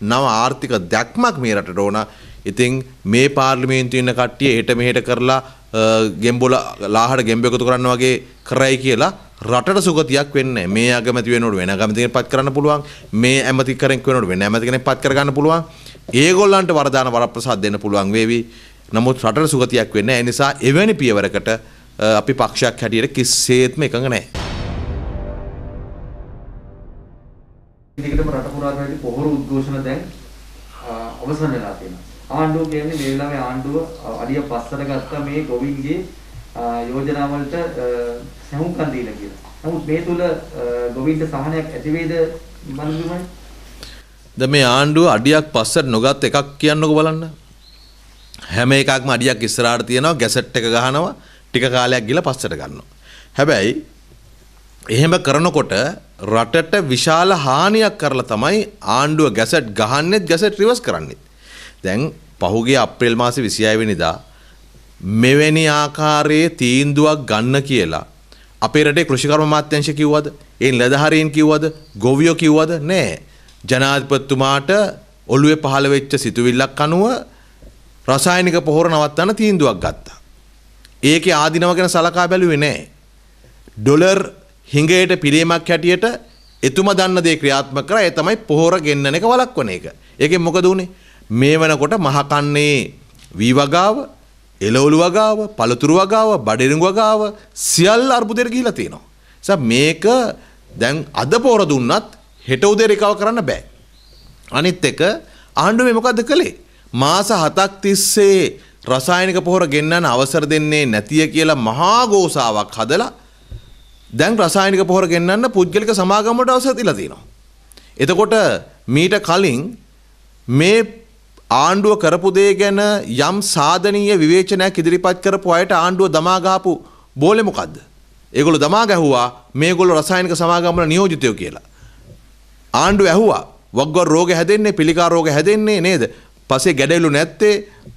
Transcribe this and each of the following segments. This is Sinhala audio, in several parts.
නව ආර්ථික දැක්මක් මේ රටට ඕන. ඉතින් මේ පාර්ලිමේන්තුවේ ඉන්න කට්ටිය හෙට මෙහෙට කරලා ගෙම්බොල ලාහට ගෙම්බ එකතු කරන්න වගේ කරයි කියලා රටට සුගතියක් වෙන්නේ මේ අගමැති වෙනකොට වෙන අගමැතිකෙනෙක් පත් කරන්න පුළුවන් මේ ඇමති කරෙක් වෙනකොට වෙන ඇමති කෙනෙක් පත් කරගන්න පුළුවන් ඒගොල්ලන්ට වරදාන වරප්‍රසාද දෙන්න පුළුවන් වේවි නමුත් රටට සුගතියක් වෙන්නේ ඒ නිසා එවැනි පියවරකට අපි පක්ෂයක් හැටියට කිසිසේත්ම එකඟ නැහැ පස්සට ගත්ත මේ ගොවින්ගේ යෝජනා වලට සහුම්කම් දීලා කියලා. නමුත් මේ තුල ගොවින්ට සහනයක් ඇති වේද මනුදුමයි? දැන් මේ ආණ්ඩුව අඩියක් පස්සට නොගත් එකක් කියන්නකෝ බලන්න. හැම එකක්ම අඩියක් ඉස්සරහට තියනවා ගැසට් එක ගහනවා ටික කාලයක් ගිහලා පස්සට ගන්නවා. හැබැයි එහෙම කරනකොට රටට විශාල හානියක් කරලා තමයි ආණ්ඩුව ගැසට් ගහන්නෙත් ගැසට් රිවර්ස් කරන්නේ. දැන් පහුගිය අප්‍රේල් මාසේ 26 වෙනිදා මෙවැනි ආකාරයේ තීන්දුවක් ගන්න කියලා අපේ රටේ කෘෂිකර්ම අමාත්‍යංශ කිව්වද? ඒ නිලධාරීන් කිව්වද? ගොවියෝ කිව්වද? නෑ. ජනාධිපතිතුමාට ඔළුවේ පහළ වෙච්ච සිතුවිල්ලක් අනුව රසායනික පොහොර නවත්තන්න තීන්දුවක් ගත්තා. ඒකේ ආධිනව ගැන සලකා බැලුවේ නෑ. ඩොලර් හිඟයට පිළීමක් හැටියට එතුමා දන්න දේ ක්‍රියාත්මක කරා ඒ තමයි පොහොර ගෙන්නන එක වළක්වන එක. ඒකෙන් මොකද උනේ? මේ වෙනකොට මහකන්නේ වී වගාව එලවලු වගාව පළතුරු වගාව බඩරිඟු වගාව සියල් අර්බුදයට ගිහිලා තියෙනවා. නිසා මේක දැන් අද පොර දුන්නත් හෙට උදේ රිකව කරන්න බෑ. අනිත් එක ආණ්ඩුවේ මොකද්ද කළේ? මාස 7ක් තිස්සේ රසායනික පොහොර ගෙන්නන්න අවසර දෙන්නේ නැතිය කියලා මහා ගෝසාවක් හදලා දැන් රසායනික පොහොර ගෙන්නන්න පුද්ගලික සමාගමකට අවසර දීලා තියෙනවා. එතකොට මීට කලින් මේ ආණ්ඩුව කරපු දේ ගැන යම් සාධනීය විවේචනයක් ඉදිරිපත් කරපු අයට ආණ්ඩුව දමා ගහපු බෝලේ මොකද්ද? ඒගොල්ලෝ දමා ගැහුවා මේගොල්ලෝ රසායනික සමාගම් වල නියෝජිතයෝ කියලා. ආණ්ඩුව ඇහුවා වග්ගර රෝග හැදෙන්නේ පිළිකා රෝග හැදෙන්නේ නේද? පස්සේ ගැඩෙලු නැත්තේ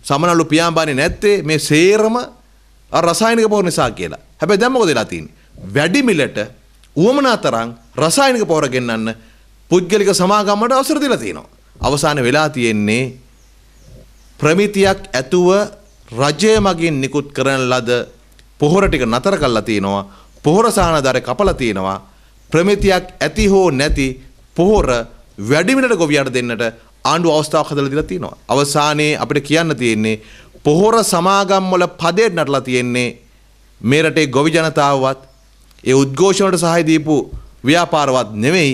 සමනලු පියාඹන්නේ නැත්තේ මේ සේරම රසායනික පොහොර නිසා කියලා. හැබැයි දැන් මොකද වෙලා තියෙන්නේ? වැඩි මිලට උවමනා තරම් රසායනික පොහොර ගෙන්නන්න පුද්ගලික සමාගම්මට අවසර දීලා තියෙනවා. අවසාන වෙලා තියෙන්නේ ප්‍රමිතියක් ඇතුව රජය මගින් නිකුත් කරන ලද පොහොර ටික නතර කළා තියෙනවා. පොහොර සහනදර කපලා තියෙනවා. ප්‍රමිතියක් ඇති හෝ නැති පොහොර වැඩිමිලට ගොවියන්ට දෙන්නට ආණ්ඩුව අවස්ථාවක් හදලා දීලා තියෙනවා. අවසානයේ අපිට කියන්න තියෙන්නේ පොහොර සමාගම් වල පදයට නටලා තියෙන්නේ මේ රටේ ගොවි ජනතාවවත් ඒ උද්ඝෝෂණ වලට සහාය දීපු ව්‍යාපාරවත් නෙවෙයි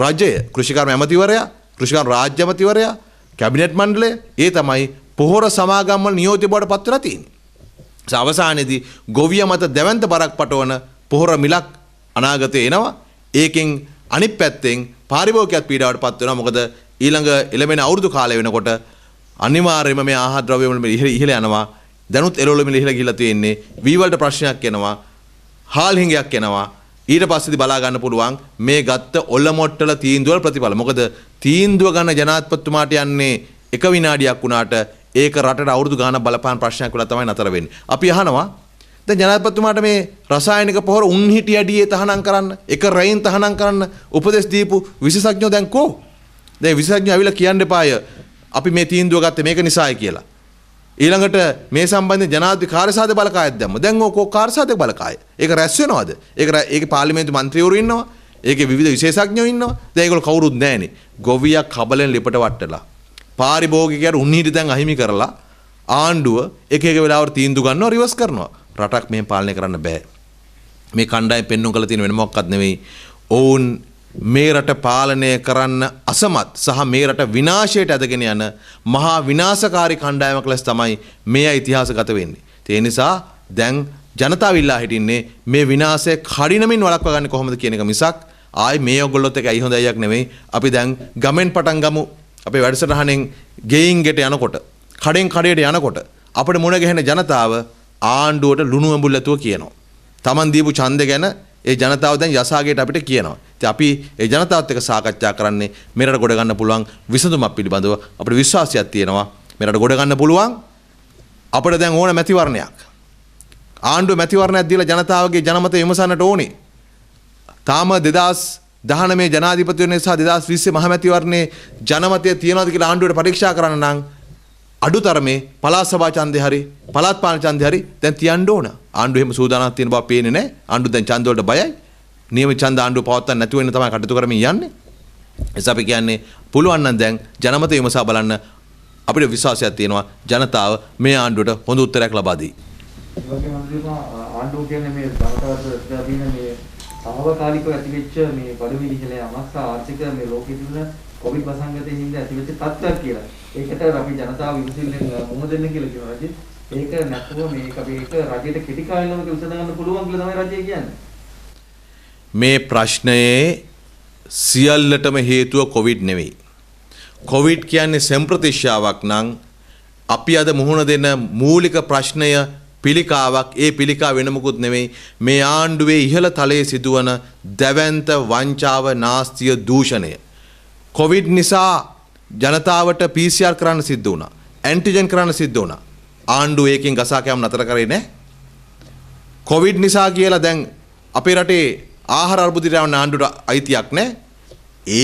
රජය කෘෂිකර්ම ඇමතිවරයා කෘෂිකර්ම රාජ්‍ය ඇමතිවරයා කැබිනට් මණ්ඩලය ඒ තමයි පොහොර සමාගම්වල නියෝජ්‍ය බවට පත් වෙලා තියෙන්නේ. අවසානයේදී ගොවිය මත දැවැන්ත බරක් පටවන පොහොර මිලක් අනාගතේ එනවා. ඒකෙන් අනිත් පැත්තෙන් පාරිභෝගිකයත් පීඩාවට පත් වෙනවා. මොකද ඊළඟ එළමෙන අවුරුදු කාලය වෙනකොට අනිවාර්යයෙන්ම මේ ආහාර ද්‍රව්‍ය වල ඉහළ ඉහළ යනවා. දැනුත් එළවලු මිල ඉහළ ගිහිලා තියෙන්නේ. වී වලට ප්‍රශ්නයක් එනවා. හාල් හිඟයක් එනවා. ඊට පස්සේදී බලා ගන්න පුළුවන් මේ ගත්ත ඔල මොට්ටල තීන්දුවල ප්‍රතිඵල. මොකද තීන්දුව ගන්න ජනාධිපතිතුමාට යන්නේ එක විනාඩියක් වුණාට ඒක රටට අවුරුදු ගාන බලපාන ප්‍රශ්නයක් වෙලා තමයි නතර වෙන්නේ. අපි අහනවා දැන් ජනාධිපතිතුමාට මේ රසායනික පොහොර උන් හිටි අඩියේ තහනම් කරන්න, එක රැයින් තහනම් කරන්න උපදෙස් දීපු විශේෂඥයෝ දැන් කෝ? දැන් විශේෂඥයෝ අවිලා කියන්න එපාය. අපි මේ තීන්දුව ගත්තේ මේක නිසායි කියලා. ඊළඟට මේ සම්බන්ධයෙන් ජනාධිපති කාර්යසාධක බලකායක් දැම්ම. දැන් ඕක කාර්යසාධක බලකාය. ඒක රැස් වෙනවද? ඒක ඒකේ පාර්ලිමේන්තු මන්ත්‍රීවරු ඉන්නවා. ඒකේ විවිධ විශේෂඥයෝ ඉන්නවා. දැන් ඒගොල්ලෝ කවුරුත් නැහැනේ. ගොවියා කබලෙන් ලිපට වට්ටලා පාරිභෝගිකයන් උන්හිටි දැන් අහිමි කරලා ආණ්ඩුව එක එක වෙලාවට තීන්දුව ගන්නවා රිවර්ස් කරනවා. රටක් මේ පාලනය කරන්න බෑ. මේ කණ්ඩායම් පෙන්වන්න කළ තියෙන වෙන මොකක්වත් නෙවෙයි. ඔවුන් මේ රට පාලනය කරන්න අසමත් සහ මේ රට විනාශයට ඇදගෙන යන මහා විනාශකාරී කණ්ඩායමක් ලෙස තමයි මේ ඉතිහාසගත වෙන්නේ. ඒ නිසා දැන් ජනතාව ඉල්ලා හිටින්නේ මේ විනාශය කඩිනමින් වළක්වා ගන්න කොහොමද කියන එක මිසක් ආයි මේ ඔයගොල්ලොත් එක ඇයි හොඳ අයියක් නෙවෙයි අපි දැන් ගමෙන් පටන් ගමු අපේ වැඩසටහනෙන් ගෙයින් ගෙට යනකොට කඩෙන් කඩයට යනකොට අපිට මුණ ගැහෙන ජනතාව ආණ්ඩුවට ලුණු ඇඹුල් ඇතුව කියනවා. Taman දීපු ඡන්ද ගැන ඒ ජනතාව දැන් යසාගේට අපිට කියනවා. ඉතින් අපි ඒ ජනතාවත් එක්ක සාකච්ඡා කරන්නේ මෙරට ගොඩ ගන්න පුළුවන් විසඳුමක් පිළිබඳව අපිට විශ්වාසයක් තියෙනවා. මෙරට ගොඩ ගන්න පුළුවන් අපිට දැන් ඕන මැතිවරණයක්. ආණ්ඩුව මැතිවරණයක් දීලා ජනතාවගේ ජනමත විමසන්නට ඕනේ. තාම 2000 දහනමේ ජනාධිපතිවරණය සහ 2020 මහමැතිවරණයේ ජනමතය තියනවාද කියලා ආණ්ඩුවට පරීක්ෂා කරන්න නම් අඩු තරමේ පළාත් සභා ඡන්දේ හරි පළාත් පාලන ඡන්දේ හරි දැන් තියන්න ඕන. ආණ්ඩුව එහෙම සූදානම් තියෙන බව පේන්නේ නැහැ. ආණ්ඩුව දැන් ඡන්ද වලට බයයි. නියම ඡන්ද ආණ්ඩුව පවත්වන්න නැතුව ඉන්න තමයි කටයුතු කරමින් යන්නේ. එස අපි කියන්නේ පුළුවන් නම් දැන් ජනමත විමසා බලන්න අපිට විශ්වාසයක් තියෙනවා ජනතාව මේ ආණ්ඩුවට හොඳ උත්තරයක් ලබා දෙයි. ඒ වගේම ආණ්ඩුව කියන්නේ මේ බලවත් ප්‍රතිපදින මේ తాවකාලිකව ඇතිවෙච්ච මේ බඩු විනිහල යමක් සහ ආර්ථික මේ ලෝකෙ තිබුණ කොවිඩ් වසංගතයෙන් හින්දා ඇතිවෙච්ච තත්ත්වයක් කියලා. ඒකට අපි ජනතාව විමසිල්ලෙන් මුහුණ දෙන්න කියලා කියනවා රජේ. ඒක නැතුව මේක මේක රජයට කෙටි කාලෙම විසඳ ගන්න පුළුවන් කියලා තමයි රජය කියන්නේ. මේ ප්‍රශ්නයේ සියල්ලටම හේතුව කොවිඩ් නෙවෙයි. කොවිඩ් කියන්නේ සම්ප්‍රතිශ්‍යාවක් නම් අපි අද මුහුණ දෙන මූලික ප්‍රශ්නය පිළිකාවක් ඒ පිළිකා වෙනමකුත් නෙවෙයි මේ ආණ්ඩුවේ ඉහළ තලයේ සිදුවන දැවැන්ත වංචාව නාස්තිය දූෂණය. කොවිඩ් නිසා ජනතාවට PCR කරන්න සිද්ධ වුණා. ඇන්ටිජන් කරන්න සිද්ධ වුණා. ආණ්ඩුව ඒකෙන් ගසා කෑම නතර කරේ නැහැ. කොවිඩ් නිසා කියලා දැන් අපේ රටේ ආහාර අර්බුදයට යන ආණ්ඩුවට අයිතියක් නැහැ.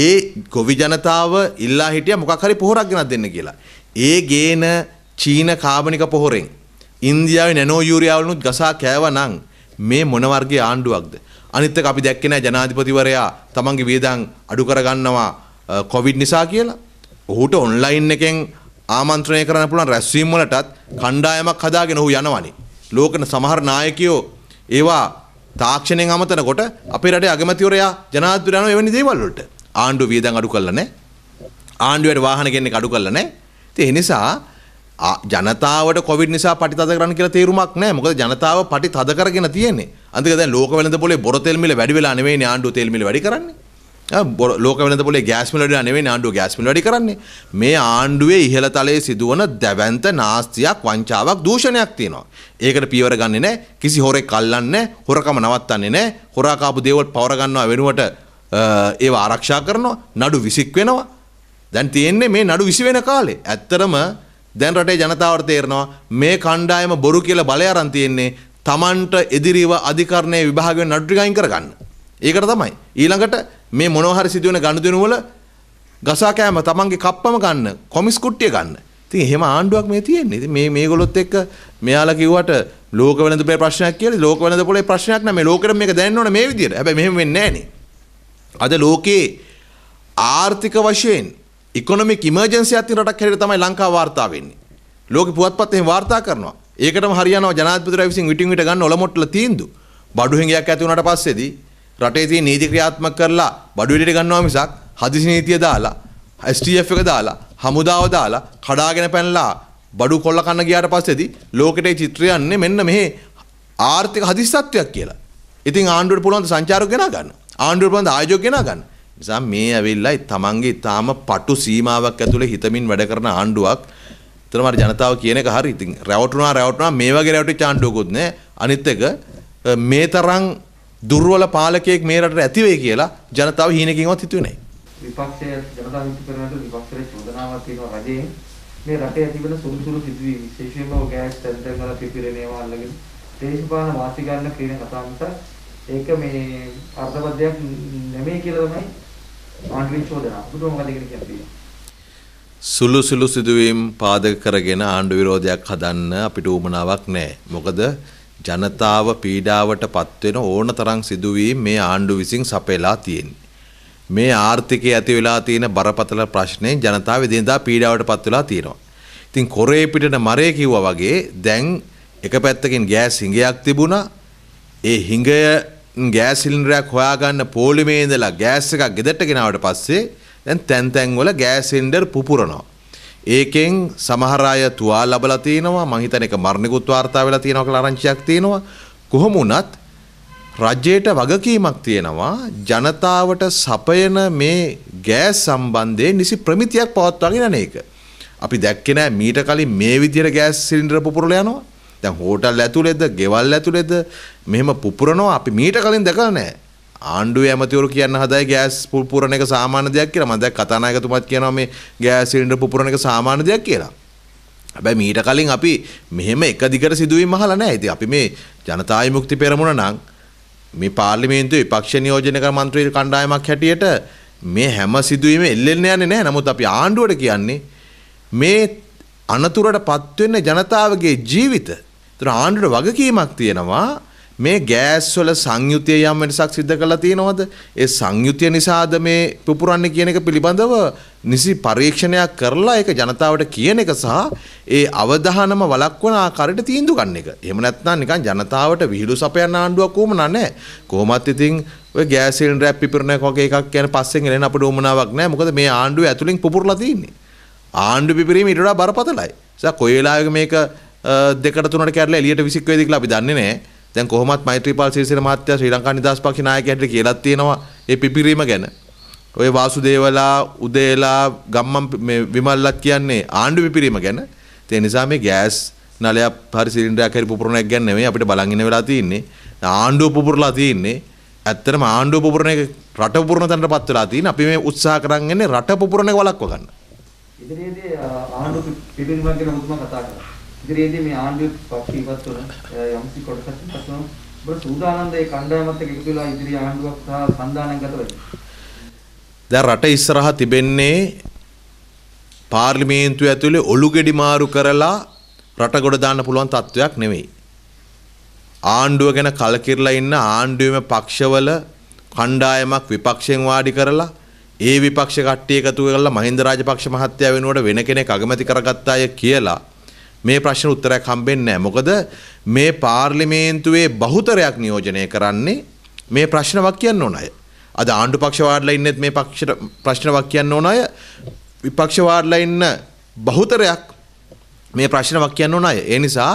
ඒ කොවි ජනතාව ඉල්ලා හිටියා මොකක් හරි පොහොරක් ගෙනත් දෙන්න කියලා. ඒ ගේන චීන කාබනික පොහොරෙන් ඉන්දියාවේ නැනෝ යූරියාවලුත් ගසා කෑව නම් මේ මොන වර්ගයේ ආණ්ඩුවක්ද? අනිත් එක අපි දැක්කේ නැහැ ජනාධිපතිවරයා තමන්ගේ වියදම් අඩු කරගන්නවා කොවිඩ් නිසා කියලා. ඔහුට ඔන්ලයින් එකෙන් ආමන්ත්‍රණය කරන්න පුළුවන් රැස්වීම් වලටත් කණ්ඩායමක් හදාගෙන ඔහු යනවනේ. ලෝකන සමහර නායකයෝ ඒවා තාක්ෂණයෙන් අමතනකොට අපේ රටේ අගමැතිවරයා ජනාධිපතිවරයා එවැනි දේවල් වලට ආණ්ඩුව වියදම් අඩු කළා නැහැ. ආණ්ඩුවේ වාහන ගෙන්නේ අඩු කළා නැහැ. ඒ නිසා ජනතාවට කොවිඩ් නිසා පටිතද කරන්න කියලා තේරුමක් නැහැ. මොකද ජනතාව පටිතද කරගෙන තියෙන්නේ. අන්තික දැන් ලෝක වෙළඳ පොලේ බොර තෙල් මිල වැඩි වෙලා නෙවෙයි ආණ්ඩුව තෙල් මිල වැඩි කරන්නේ. ලෝක වෙළඳ පොලේ ගෑස් මිල වැඩි වෙලා නෙවෙයි ආණ්ඩුව ගෑස් මිල වැඩි කරන්නේ. මේ ආණ්ඩුවේ ඉහළ තලයේ සිදුවන දැවැන්ත නාස්තියක් වංචාවක් දූෂණයක් තියෙනවා. ඒකට පියවර ගන්නෙ නැහැ. කිසි හොරෙක් අල්ලන්නේ හොරකම නවත්තන්නේ නැහැ. හොරා කාපු දේවල් පවර ගන්නවා වෙනුවට ඒව ආරක්ෂා කරනවා. නඩු විසික් වෙනවා. දැන් තියෙන්නේ මේ නඩු විසි වෙන කාලේ. ඇත්තරම දැන් රටේ ජනතාවට තේරෙනවා මේ කණ්ඩායම බොරු කියලා බලය අරන් තියෙන්නේ Tamanට එදිරිව අධිකරණයේ විභාගයෙන් නඩු ටිකයින් කරගන්න. ඒකට තමයි. ඊළඟට මේ මොනවා හරි සිදුවෙන ගනුදෙනු වල ගසා කෑම Tamanගේ කප්පම ගන්න, කොමිස් කුට්ටිය ගන්න. ඉතින් එහෙම ආණ්ඩුවක් මේ තියෙන්නේ. ඉතින් මේ මේගොල්ලොත් එක්ක මෙයාලා කිව්වට ලෝක වෙළඳපොලේ ප්‍රශ්නයක් කියලා ලෝක වෙළඳපොලේ ප්‍රශ්නයක් නෑ. මේ ලෝකෙට මේක දැනෙන්න ඕන මේ විදියට. හැබැයි මෙහෙම වෙන්නේ නෑනේ. අද ලෝකේ ආර්ථික වශයෙන් ඉකොනොමික් ඉමර්ජන්සි අතින් රටක් හැටියට තමයි ලංකාව වාර්තා වෙන්නේ. ලෝක පුවත්පත් එහෙම වාර්තා කරනවා. ඒකටම හරියනවා ජනාධිපතිතුමා විසින් විටින් විට ගන්න ඔලමුට්ටල තීන්දුව. බඩු හිඟයක් ඇති වුණාට පස්සේදී රටේ තියෙන නීති ක්‍රියාත්මක කරලා බඩු එළියට ගන්නවා මිසක් හදිසි නීතිය දාලා STF එක දාලා හමුදාව දාලා කඩාගෙන පැනලා බඩු කොල්ල කන්න ගියාට පස්සේදී ලෝකෙට චිත්‍රය යන්නේ මෙන්න මෙහි ආර්ථික හදිස්සත්වයක් කියලා. ඉතින් ආණ්ඩුවට පුළුවන් සංචාරක ගෙනා ගන්න. ආණ්ඩුවට පුළුවන් ආයෝජක ගෙනා ගන්න. නිසා මේ ඇවිල්ලා තමන්ගේ ඊටාම පටු සීමාවක් ඇතුලේ හිතමින් වැඩ කරන ආණ්ඩුවක් එතනම අර ජනතාව කියන එක හරි ඉතින් රැවටුණා රැවටුණා මේ වගේ රැවටිච්ච ආණ්ඩුවකුත් නෑ අනිත් එක මේ තරම් දුර්වල පාලකයෙක් මේ රටට ඇති වෙයි කියලා ජනතාව හීනකින්වත් හිතුවේ නෑ විපක්ෂය ජනතාව හිතු කරනට විපක්ෂයේ චෝදනාවක් තියෙනවා රජයෙන් මේ රටේ තිබෙන සුළු සුළු සිදුවීම් විශේෂයෙන්ම ගෑස් තැන්තැන් වල පිපිරෙන ඒවා අල්ලගෙන දේශපාලන වාසිකාරණ කියන කතාව නිසා ඒක මේ අර්ථබද්ධයක් නෙමෙයි කියලා තමයි ආණ්ඩුවේ චෝදනා බුදුන් මොකද කියන්නේ සුළු සුළු සිදුවීම් පාදක කරගෙන ආණ්ඩු විරෝධයක් හදන්න අපිට උවමනාවක් නැහැ. මොකද ජනතාව පීඩාවට පත්වෙන ඕන තරම් සිදුවීම් මේ ආණ්ඩු විසින් සපයලා තියෙන්නේ. මේ ආර්ථිකය ඇති වෙලා තියෙන බරපතල ප්‍රශ්නේ ජනතාව එදිනදා පීඩාවට පත් වෙලා තියෙනවා. ඉතින් කොරේ පිටට මරේ කිව්වා වගේ දැන් එක පැත්තකින් ගෑස් හිඟයක් තිබුණා. ඒ හිඟය ගෑස් සිලින්ඩරයක් හොයාගන්න පෝලිමේ ඉඳලා ගෑස් එකක් ගෙදරට ගෙනාවට පස්සේ දැන් තැන් තැන් වල ගෑස් සිලින්ඩර් පුපුරනවා. ඒකෙන් සමහර අය තුවාල ලබලා තිනවා මං හිතන එක මරණිකුත් වාර්තා වෙලා තිනවා කියලා ආරංචියක් තියෙනවා. කොහොම වුණත් රජයට වගකීමක් තියෙනවා ජනතාවට සපයන මේ ගෑස් සම්බන්ධයෙන් නිසි ප්‍රමිතියක් පවත්වාගෙන යන එක. අපි දැක්කේ නෑ මීට කලින් මේ විදියට ගෑස් සිලින්ඩර පුපුරලා යනවා. දැන් හෝටල් ඇතුළෙද ගෙවල් ඇතුළෙද මෙහෙම පුපුරනවා අපි මීට කලින් දැකලා නැහැ. ආණ්ඩුවේ ඇමතිවරු කියන්න හදයි ගෑස් පුපුරන එක සාමාන්‍ය දෙයක් කියලා. මම දැන් කතානායකතුමත් කියනවා මේ ගෑස් සිලින්ඩර් පුපුරන එක සාමාන්‍ය දෙයක් කියලා. හැබැයි මීට කලින් අපි මෙහෙම එක දිගට සිදුවීම් අහලා නැහැ. ඉතින් අපි මේ ජනතා විමුක්ති පෙරමුණ නම් මේ පාර්ලිමේන්තුවේ විපක්ෂ නියෝජනක මන්ත්‍රී කණ්ඩායමක් හැටියට මේ හැම සිදුවීම එල්ලෙන්න යන්නේ නැහැ. නමුත් අපි ආණ්ඩුවට කියන්නේ මේ අනතුරට පත්වෙන්න ජනතාවගේ ජීවිත ඒතර ආණ්ඩුවට වගකීමක් තියෙනවා මේ ගෑස් වල සංයුතිය යම් වෙනසක් සිද්ධ කරලා තියෙනවද? ඒ සංයුතිය නිසාද මේ පුපුරන්නේ කියන එක පිළිබඳව නිසි පරීක්ෂණයක් කරලා ඒක ජනතාවට කියන එක සහ ඒ අවධානම වළක්වන ආකාරයට තීන්දුව ගන්න එක. එහෙම නැත්නම් නිකන් ජනතාවට විහිළු සපයන ආණ්ඩුවක් වුමනා නැහැ. කොහොමත් ඉතින් ඔය ගෑස් සිලින්ඩරයක් පිපිරණයක් වගේ එකක් කියන පස්සෙන් එන අපිට උමනාවක් නැහැ. මොකද මේ ආණ්ඩුව ඇතුලෙන් පුපුරලා තියෙන්නේ. ආණ්ඩු පිපිරීම ඊට වඩා බරපතලයි. ඒක කොයි වෙලාවක මේක දෙකට තුනට කැරලා එළියට විසික් වේද කියලා අපි දන්නේ නැහැ. දැන් කොහොමත් මෛත්‍රීපාල සිරිසේන මහත්තයා ශ්‍රී ලංකා නිදහස් පක්ෂේ නායකයෙක්ට කියලා තියෙනවා ඒ පිපිරීම ගැන. ඔය වාසුදේවලා, උදේලා, ගම්මම් මේ විමල්ලත් කියන්නේ ආණ්ඩු පිපිරීම ගැන. ඒ නිසා මේ ගෑස් නලයක් හරි සිලින්ඩරයක් හරි පුපුරණයක් ගැන නෙමෙයි අපිට බලන් ඉන්න වෙලා තියෙන්නේ. ආණ්ඩුව පුපුරලා තියෙන්නේ. ඇත්තටම ආණ්ඩුව පුපුරන එක රට පුපුරන තැනට පත් වෙලා තියෙන. අපි මේ උත්සාහ කරන් ඉන්නේ රට පුපුරන එක වළක්ව ගන්න. ඉදිරියේදී ආණ්ඩුව පිපිරීම ගැන මුතුම කතා කරමු. ඉදිරියේදී මේ ආණ්ඩුවේ පක්ෂීවත් වන යම්සි කොටසක් ඉපත් වෙනවා. ඔබ සූදානම්ද ඒ කණ්ඩායමත් එක්ක එකතු වෙලා ඉදිරි ආණ්ඩුවක් සහ සම්දානයක් ගත වෙන්නේ. දැන් රට ඉස්සරහ තිබෙන්නේ පාර්ලිමේන්තුව ඇතුලේ ඔලු ගෙඩි මාරු කරලා රට ගොඩ දාන්න පුළුවන් තත්වයක් නෙවෙයි. ආණ්ඩුව ගැන කලකිරලා ඉන්න ආණ්ඩුවේම පක්ෂවල කණ්ඩායමක් විපක්ෂයෙන් වාඩි කරලා ඒ විපක්ෂ කට්ටිය එකතු කරලා මහින්ද රාජපක්ෂ මහත්තයා වෙනුවට වෙන කෙනෙක් අගමැති කරගත්තාය කියලා මේ ප්‍රශ්න උත්තරයක් හම්බෙන්නේ මොකද මේ පාර්ලිමේන්තුවේ බහුතරයක් නියෝජනය කරන්නේ මේ ප්‍රශ්නවක් කියන්න ඕන අය. අද ආණ්ඩු පක්ෂ වාඩිලා ඉන්නෙත් මේ පක්ෂ ප්‍රශ්නවක් කියන්න ඕන අය. විපක්ෂ වාඩිලා ඉන්න බහුතරයක් මේ ප්‍රශ්නවක් කියන්න ඕන අය. ඒ නිසා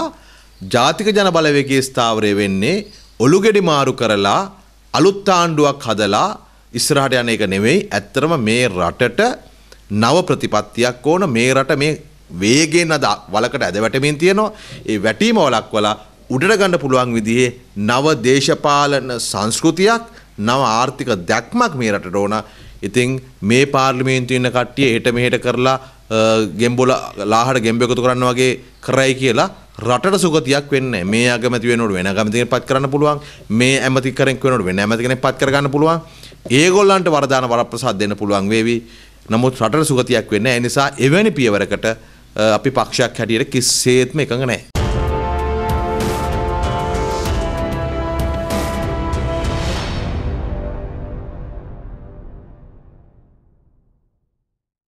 ජාතික ජන බලවේගයේ ස්ථාවරය වෙන්නේ ඔලුගෙඩි මාරු කරලා අලුත් ආණ්ඩුවක් හදලා ඉස්සරහට යන එක නෙවෙයි. ඇත්තරම මේ රටට නව ප්‍රතිපත්තියක් ඕන මේ රට මේ වේගෙන් අද වලකට ඇද වැටමින් තියෙනවා. ඒ වැටීම වලක්වලා උඩට ගන්න පුළුවන් විදිහේ නව දේශපාලන සංස්කෘතියක් නව ආර්ථික දැක්මක් මේ රටට ඕන. ඉතින් මේ පාර්ලිමේන්තුවේ ඉන්න කට්ටිය හෙට මෙහෙට කරලා ගෙම්බොල ලාහට ගෙම්බ එකතු කරන්න වගේ කරයි කියලා රටට සුගතියක් වෙන්න මේ අගමැති වෙනට වෙන ගමතිෙන පත් කරන්න පුළුවන් මේ ඇමති කරෙක් වෙනට වෙන ඇමතිගෙන පත් කරගන්න පුළුවන් ඒගොල්ලන්ට වරදාන වරප්‍රසාත් දෙන්න පුළුවන් වේවි නමුත් රට සුගතියක් වෙන්න එනිසා එවැනි පියවරකට අපි පක්ෂයක් හැටියට කිසිසේත්ම එකඟ නැහැ.